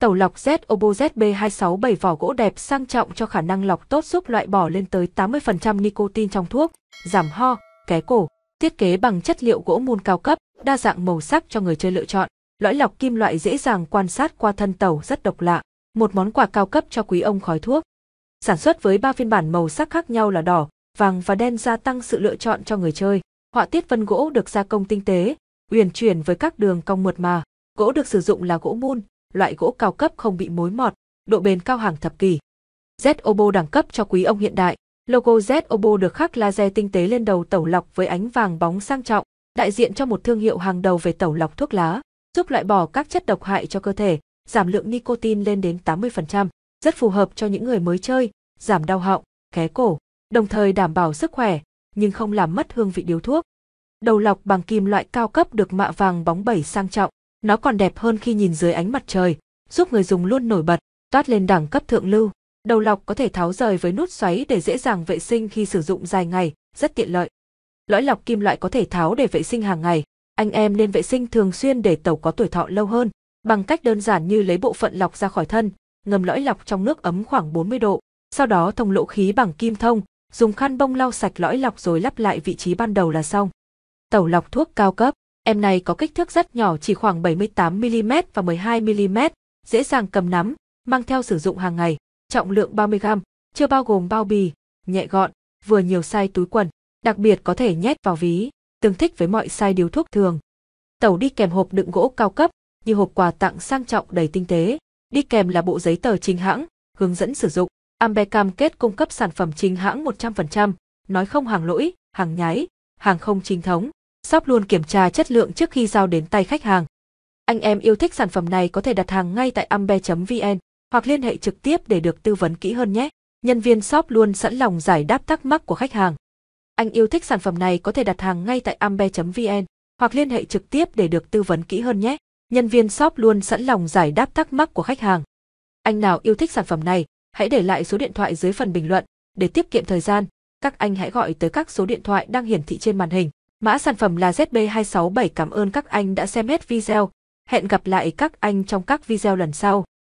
Tàu lọc Z Obo ZB267 vỏ gỗ đẹp sang trọng cho khả năng lọc tốt giúp loại bỏ lên tới 80% nicotine trong thuốc, giảm ho, ké cổ. Thiết kế bằng chất liệu gỗ mun cao cấp, đa dạng màu sắc cho người chơi lựa chọn. Lõi lọc kim loại dễ dàng quan sát qua thân tàu rất độc lạ, một món quà cao cấp cho quý ông khói thuốc. Sản xuất với 3 phiên bản màu sắc khác nhau là đỏ, vàng và đen gia tăng sự lựa chọn cho người chơi. Họa tiết vân gỗ được gia công tinh tế, uyển chuyển với các đường cong mượt mà. Gỗ được sử dụng là gỗ mun, loại gỗ cao cấp không bị mối mọt, độ bền cao hàng thập kỷ. Zobo đẳng cấp cho quý ông hiện đại, logo Zobo được khắc laser tinh tế lên đầu tẩu lọc với ánh vàng bóng sang trọng, đại diện cho một thương hiệu hàng đầu về tẩu lọc thuốc lá, giúp loại bỏ các chất độc hại cho cơ thể, giảm lượng nicotine lên đến 80%, rất phù hợp cho những người mới chơi, giảm đau họng, khé cổ, đồng thời đảm bảo sức khỏe, nhưng không làm mất hương vị điếu thuốc. Đầu lọc bằng kim loại cao cấp được mạ vàng bóng bẩy sang trọng, nó còn đẹp hơn khi nhìn dưới ánh mặt trời, giúp người dùng luôn nổi bật, toát lên đẳng cấp thượng lưu. Đầu lọc có thể tháo rời với nút xoáy để dễ dàng vệ sinh khi sử dụng dài ngày, rất tiện lợi. Lõi lọc kim loại có thể tháo để vệ sinh hàng ngày. Anh em nên vệ sinh thường xuyên để tàu có tuổi thọ lâu hơn, bằng cách đơn giản như lấy bộ phận lọc ra khỏi thân, ngâm lõi lọc trong nước ấm khoảng 40 độ, sau đó thông lỗ khí bằng kim thông, dùng khăn bông lau sạch lõi lọc rồi lắp lại vị trí ban đầu là xong. Tẩu lọc thuốc cao cấp Em này có kích thước rất nhỏ chỉ khoảng 78mm và 12mm, dễ dàng cầm nắm, mang theo sử dụng hàng ngày, trọng lượng 30g, chưa bao gồm bao bì, nhẹ gọn, vừa nhiều size túi quần, đặc biệt có thể nhét vào ví, tương thích với mọi size điếu thuốc thường. Tẩu đi kèm hộp đựng gỗ cao cấp, như hộp quà tặng sang trọng đầy tinh tế, đi kèm là bộ giấy tờ chính hãng, hướng dẫn sử dụng. Ambe cam kết cung cấp sản phẩm chính hãng 100%, nói không hàng lỗi, hàng nhái, hàng không chính thống shop luôn kiểm tra chất lượng trước khi giao đến tay khách hàng. Anh em yêu thích sản phẩm này có thể đặt hàng ngay tại ambe.vn hoặc liên hệ trực tiếp để được tư vấn kỹ hơn nhé. Nhân viên shop luôn sẵn lòng giải đáp thắc mắc của khách hàng. Anh yêu thích sản phẩm này có thể đặt hàng ngay tại ambe.vn hoặc liên hệ trực tiếp để được tư vấn kỹ hơn nhé. Nhân viên shop luôn sẵn lòng giải đáp thắc mắc của khách hàng. Anh nào yêu thích sản phẩm này, hãy để lại số điện thoại dưới phần bình luận để tiết kiệm thời gian. Các anh hãy gọi tới các số điện thoại đang hiển thị trên màn hình. Mã sản phẩm là ZB267 cảm ơn các anh đã xem hết video. Hẹn gặp lại các anh trong các video lần sau.